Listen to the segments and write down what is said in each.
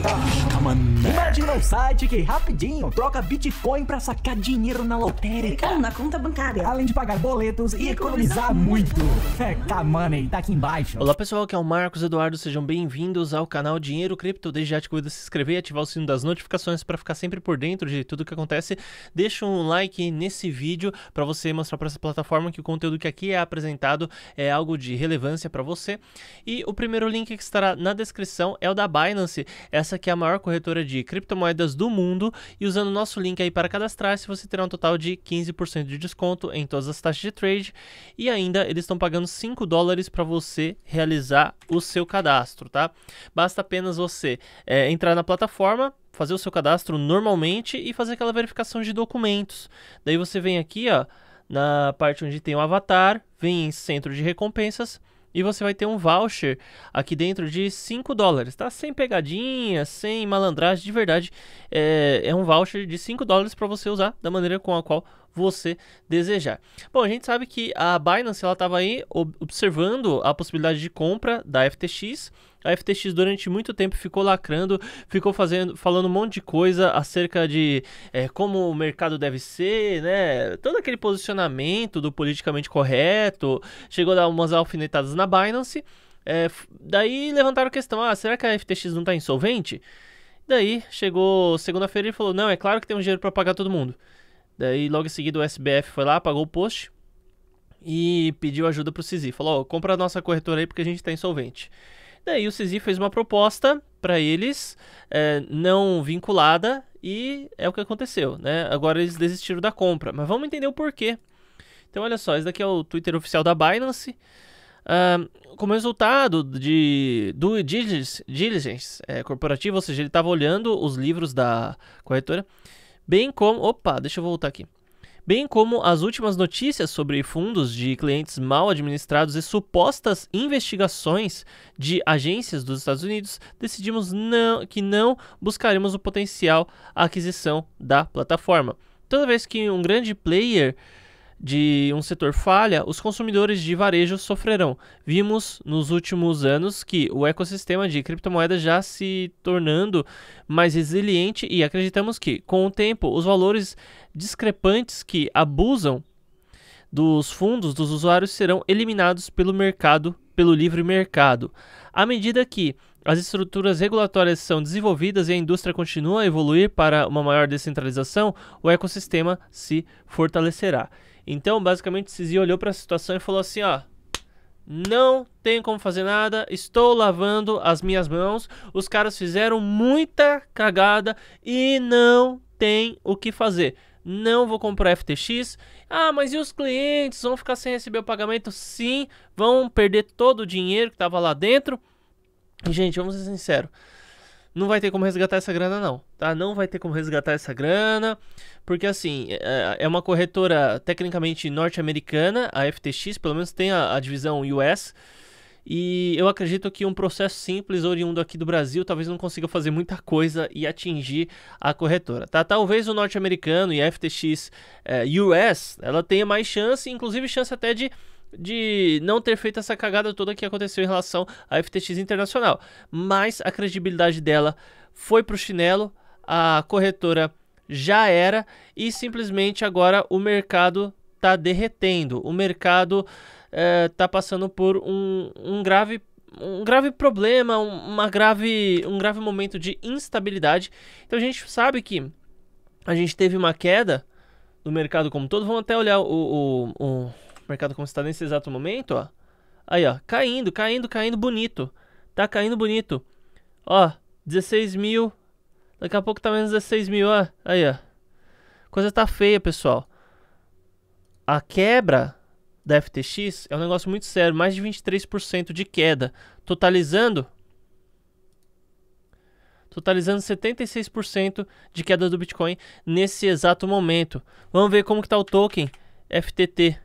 죽니다 mané. Imagina um site que rapidinho troca Bitcoin pra sacar dinheiro na lotérica. Ou na conta bancária. Além de pagar boletos e, e economizar, economizar muito. É, tá, money, tá aqui embaixo. Olá, pessoal, aqui é o Marcos Eduardo. Sejam bem-vindos ao canal Dinheiro Cripto. Desde já te convido a se inscrever e ativar o sino das notificações para ficar sempre por dentro de tudo que acontece. Deixa um like nesse vídeo para você mostrar para essa plataforma que o conteúdo que aqui é apresentado é algo de relevância para você. E o primeiro link que estará na descrição é o da Binance, essa que é a maior corretora corretora de criptomoedas do mundo e usando o nosso link aí para cadastrar-se, você terá um total de 15% de desconto em todas as taxas de trade e ainda eles estão pagando 5 dólares para você realizar o seu cadastro, tá? Basta apenas você é, entrar na plataforma, fazer o seu cadastro normalmente e fazer aquela verificação de documentos. Daí você vem aqui, ó, na parte onde tem o avatar, vem em centro de recompensas, e você vai ter um voucher aqui dentro de 5 dólares, tá? Sem pegadinha, sem malandragem, de verdade, é, é um voucher de 5 dólares para você usar da maneira com a qual você desejar. Bom, a gente sabe que a Binance ela estava aí observando a possibilidade de compra da FTX. A FTX durante muito tempo ficou lacrando, ficou fazendo, falando um monte de coisa acerca de é, como o mercado deve ser, né? Todo aquele posicionamento do politicamente correto, chegou a dar umas alfinetadas na Binance. É, daí levantaram a questão: ah, será que a FTX não está insolvente? Daí chegou segunda-feira e falou: não, é claro que tem um dinheiro para pagar todo mundo. Daí logo em seguida o SBF foi lá, pagou o post e pediu ajuda pro Sisi. Falou: oh, compra a nossa corretora aí porque a gente tá insolvente. Daí o Sisi fez uma proposta para eles, é, não vinculada, e é o que aconteceu, né? Agora eles desistiram da compra, mas vamos entender o porquê. Então, olha só, esse daqui é o Twitter oficial da Binance. Uh, como resultado de, do diligence, diligence é, corporativo, ou seja, ele estava olhando os livros da corretora bem como. Opa, deixa eu voltar aqui. Bem como as últimas notícias sobre fundos de clientes mal administrados e supostas investigações de agências dos Estados Unidos, decidimos não, que não buscaremos o potencial aquisição da plataforma. Toda vez que um grande player de um setor falha, os consumidores de varejo sofrerão. Vimos nos últimos anos que o ecossistema de criptomoedas já se tornando mais resiliente e acreditamos que, com o tempo, os valores discrepantes que abusam dos fundos dos usuários serão eliminados pelo mercado, pelo livre mercado. À medida que as estruturas regulatórias são desenvolvidas e a indústria continua a evoluir para uma maior descentralização, o ecossistema se fortalecerá. Então, basicamente, Sisi olhou para a situação e falou assim, ó, não tem como fazer nada, estou lavando as minhas mãos. Os caras fizeram muita cagada e não tem o que fazer. Não vou comprar FTX. Ah, mas e os clientes vão ficar sem receber o pagamento? Sim, vão perder todo o dinheiro que estava lá dentro. E, gente, vamos ser sinceros não vai ter como resgatar essa grana não, tá? Não vai ter como resgatar essa grana, porque assim, é, é, é uma corretora tecnicamente norte-americana, a FTX, pelo menos tem a, a, divisão US, e eu acredito que um processo simples oriundo aqui do Brasil talvez não consiga fazer muita coisa e atingir a corretora, tá? Talvez o norte-americano e a FTX é, US, ela tenha mais chance, inclusive chance até de de não ter feito essa cagada toda que aconteceu em relação à FTX Internacional. Mas a credibilidade dela foi pro chinelo, a corretora já era e simplesmente agora o mercado tá derretendo. O mercado é, tá passando por um, um grave um grave problema, uma grave, um grave momento de instabilidade. Então a gente sabe que a gente teve uma queda no mercado como todo. Vamos até olhar o, o, o mercado como está nesse exato momento, ó. Aí, ó, caindo, caindo, caindo bonito. Tá caindo bonito. Ó, 16 mil. Daqui a pouco tá menos 16 mil, ó. Aí, ó. Coisa tá feia, pessoal. A quebra da FTX é um negócio muito sério. Mais de 23% de queda. Totalizando... Totalizando 76% de queda do Bitcoin nesse exato momento. Vamos ver como que tá o token FTT.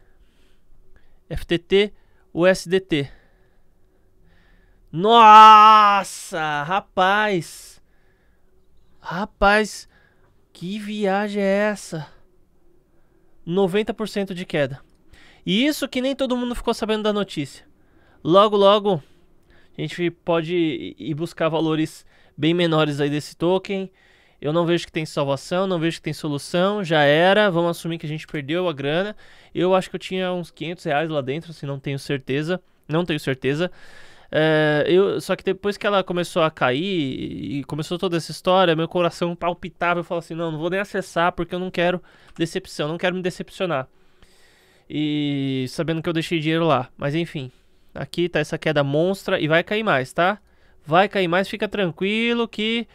FTT, USDT. Nossa, rapaz. Rapaz, que viagem é essa? 90% de queda. E isso que nem todo mundo ficou sabendo da notícia. Logo, logo, a gente pode ir buscar valores bem menores aí desse token eu não vejo que tem salvação, não vejo que tem solução, já era, vamos assumir que a gente perdeu a grana. Eu acho que eu tinha uns 500 reais lá dentro, se assim, não tenho certeza, não tenho certeza. É, eu, só que depois que ela começou a cair e começou toda essa história, meu coração palpitava, eu falava assim, não, não vou nem acessar porque eu não quero decepção, não quero me decepcionar. E sabendo que eu deixei dinheiro lá, mas enfim, aqui tá essa queda monstra e vai cair mais, tá? Vai cair mais, fica tranquilo que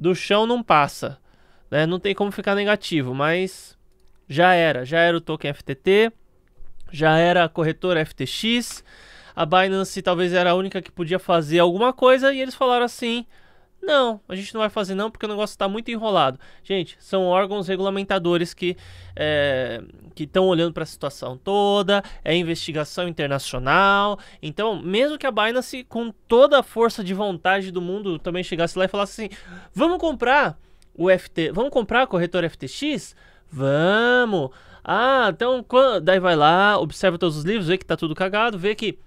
do chão não passa. Né? Não tem como ficar negativo, mas já era. Já era o token FTT, já era a corretora FTX. A Binance talvez era a única que podia fazer alguma coisa e eles falaram assim: não, a gente não vai fazer não porque o negócio está muito enrolado. Gente, são órgãos regulamentadores que é, eh, estão olhando para a situação toda, é investigação internacional. Então, mesmo que a Binance, com toda a força de vontade do mundo, também chegasse lá e falasse assim: vamos comprar o FT, vamos comprar a corretora FTX? Vamos! Ah, então, daí vai lá, observa todos os livros, vê que está tudo cagado, vê que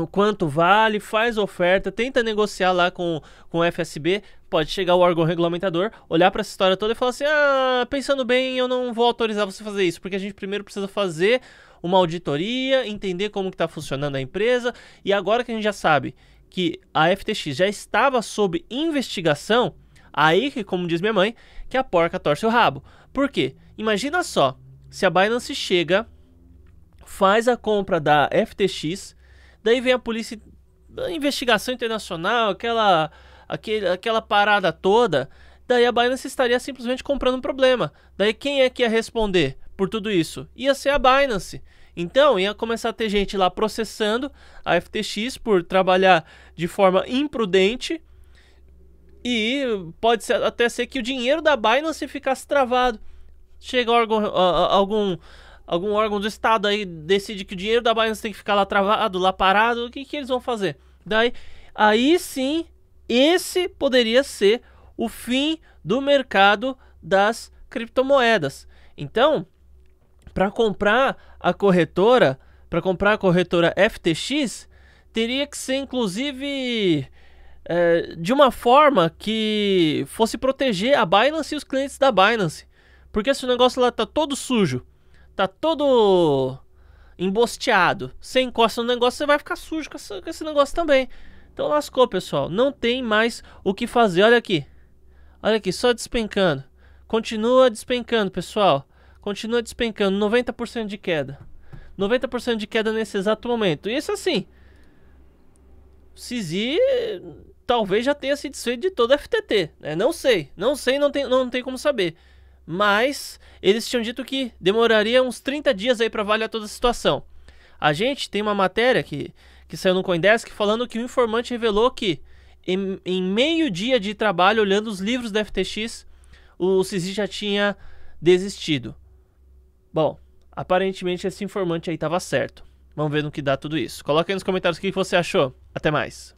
o quanto vale, faz oferta, tenta negociar lá com, com o FSB, pode chegar o órgão regulamentador, olhar para essa história toda e falar assim: "Ah, pensando bem, eu não vou autorizar você fazer isso, porque a gente primeiro precisa fazer uma auditoria, entender como que tá funcionando a empresa, e agora que a gente já sabe que a FTX já estava sob investigação, aí que, como diz minha mãe, que a porca torce o rabo. Por quê? Imagina só, se a Binance chega, faz a compra da FTX, Daí vem a polícia, a investigação internacional, aquela, aquele, aquela parada toda. Daí a Binance estaria simplesmente comprando um problema. Daí quem é que ia responder por tudo isso? Ia ser a Binance. Então ia começar a ter gente lá processando a FTX por trabalhar de forma imprudente. E pode ser, até ser que o dinheiro da Binance ficasse travado. Chega algum, algum algum órgão do Estado aí decide que o dinheiro da Binance tem que ficar lá travado, lá parado, o que, que eles vão fazer? Daí, aí sim, esse poderia ser o fim do mercado das criptomoedas. Então, para comprar a corretora, para comprar a corretora FTX, teria que ser inclusive é, de uma forma que fosse proteger a Binance e os clientes da Binance. Porque se o negócio lá tá todo sujo, Tá todo embosteado. Você encosta no negócio, você vai ficar sujo com esse, com esse negócio também. Então lascou, pessoal. Não tem mais o que fazer. Olha aqui. Olha aqui, só despencando. Continua despencando, pessoal. Continua despencando. 90% de queda. 90% de queda nesse exato momento. isso assim. Sisi talvez já tenha se desfeito de todo FTT. Né? Não sei. Não sei, não tem, não tem como saber mas eles tinham dito que demoraria uns 30 dias aí para avaliar toda a situação. A gente tem uma matéria que, que saiu no Coindesk falando que o informante revelou que em, em meio dia de trabalho olhando os livros da FTX, o CISI já tinha desistido. Bom, aparentemente esse informante aí estava certo. Vamos ver no que dá tudo isso. Coloca aí nos comentários o que você achou. Até mais.